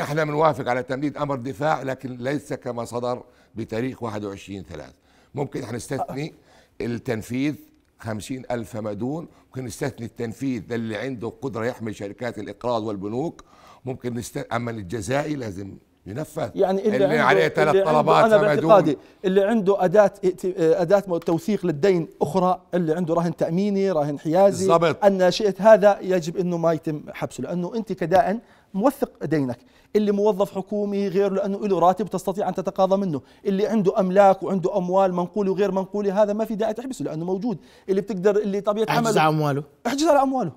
احنا بنوافق على تمديد امر دفاع لكن ليس كما صدر بتاريخ 21 3 ممكن احنا نستثني التنفيذ 50 ألف مدون ممكن نستثني التنفيذ اللي عنده قدرة يحمي شركات الإقراض والبنوك ممكن نستثني أما الجزائي لازم ينفذ يعني اللي, اللي عليه ثلاث طلبات أنا باعتقادي اللي عنده أداة أداة توثيق للدين أخرى اللي عنده رهن تأميني رهن حيازي بالضبط أن شئت هذا يجب أنه ما يتم حبسه لأنه أنت كدائن موثق دينك اللي موظف حكومي غير لانه له راتب تستطيع ان تتقاضى منه اللي عنده املاك وعنده اموال منقوله وغير منقوله هذا ما في داعي تحبسه لانه موجود اللي بتقدر اللي طبيعه عمله احجز على امواله احجز على امواله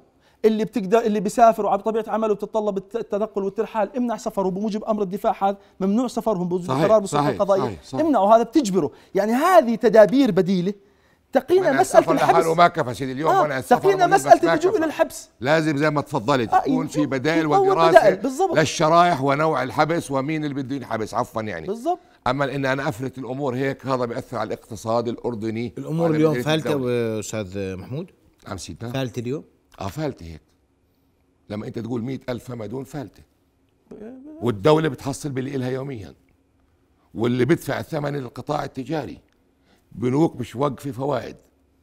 اللي بتقدر اللي بيسافر وعلى طبيعه عمله بتتطلب التنقل والترحال امنع سفره بموجب امر الدفاع هذا ممنوع سفرهم بموجب قرار بالسلطه القضائيه امنعه هذا بتجبره يعني هذه تدابير بديله تقينا مساله الحبس ما كفى اليوم آه. وانا اسف تقينا مساله اللجوء الى الحبس لازم زي ما تفضلت آه يكون في بدائل ودراسه للشرايح ونوع الحبس ومين اللي بده ينحبس عفوا يعني بالضبط اما ان انا افلت الامور هيك هذا بياثر على الاقتصاد الاردني الامور اليوم فالته استاذ محمود عم سيدنا فالته اليوم اه فالته هيك لما انت تقول مئة ألف فما دون فالته والدولة بتحصل باللي لها يوميا واللي بدفع الثمن القطاع التجاري بنوك مش واقفه فوائد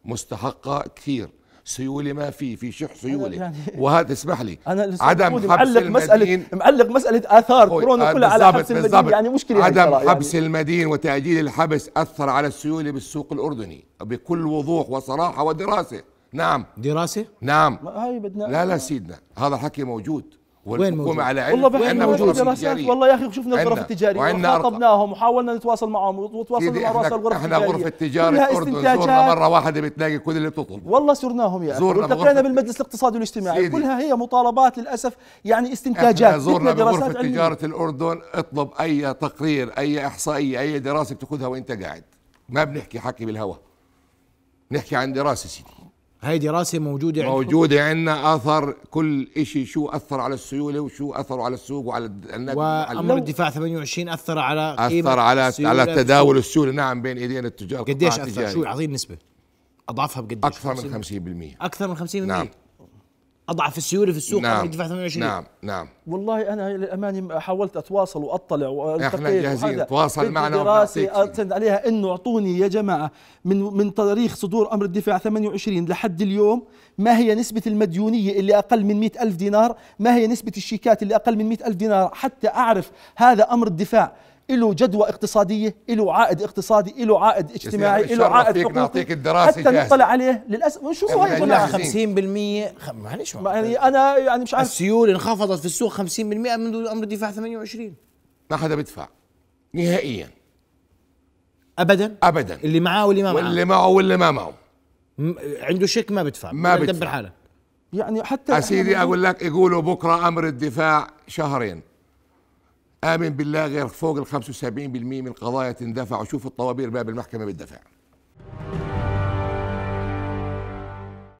مستحقه كثير سيوله ما في في شح سيوله يعني وهذا اسمح لي أنا عدم حبس معلق مساله معلق مساله اثار كورونا آه، كلها على حبس المدين يعني مشكله يعني عدم حبس يعني. المدين وتاجيل الحبس اثر على السيوله بالسوق الاردني بكل وضوح وصراحه ودراسه نعم دراسه نعم هاي بدنا لا لا سيدنا هذا الحكي موجود والحكومه على علم والله بحنا موجود دراسات والله يا اخي شفنا الغرف التجاريه وخاطبناهم وحاولنا نتواصل معهم وتواصلنا مع رؤساء الغرف التجاريه احنا غرفه تجاره الاردن زورنا مره واحده بتلاقي كل اللي بتطلب والله زرناهم يا اخي والتقينا بالمجلس الاقتصادي والاجتماعي كلها هي مطالبات للاسف يعني استنتاجات احنا زورنا غرف تجاره الاردن اطلب اي تقرير اي احصائيه اي دراسه بتاخذها وانت قاعد ما بنحكي حكي بالهوى نحكي عن دراسه سيدي هاي دراسة موجودة عندكم؟ موجودة عندنا أثر كل شيء شو أثر على السيولة وشو أثر على السوق وعلى النادي وأمر الدفاع 28 أثر على أثر على على تداول السيولة نعم بين إيدين التجار قديش أثر؟ شو عظيم نسبة؟ أضعفها بقديش؟ أكثر من 50%. أكثر من 50%؟ نعم اضعف السيوله في السوق نعم يدفع 28 نعم نعم والله انا للامانه حاولت اتواصل واطلع احنا جاهزين تواصل معنا دراسي ارسل عليها انه اعطوني يا جماعه من من تاريخ صدور امر الدفاع 28 لحد اليوم ما هي نسبه المديونيه اللي اقل من 100 الف دينار ما هي نسبه الشيكات اللي اقل من 100 الف دينار حتى اعرف هذا امر الدفاع له جدوى اقتصاديه له عائد اقتصادي له عائد اجتماعي له عائد حقوقي نعطيك الدراسه حتى جاهز. نطلع عليه للاسف وشو هاي طلع 50% معلش يعني انا يعني مش عارف السيول انخفضت في السوق 50% منذ امر الدفاع 28 ما حدا بدفع نهائيا ابدا ابدا اللي معاه واللي ما معاه واللي معه واللي ما معه عنده شيك ما بدفع ما بدفع حالك يعني حتى يا سيدي اقول لك يقولوا بكره امر الدفاع شهرين آمن بالله غير فوق ال 75% من القضايا تندفع وشوف الطوابير باب المحكمة بتدفع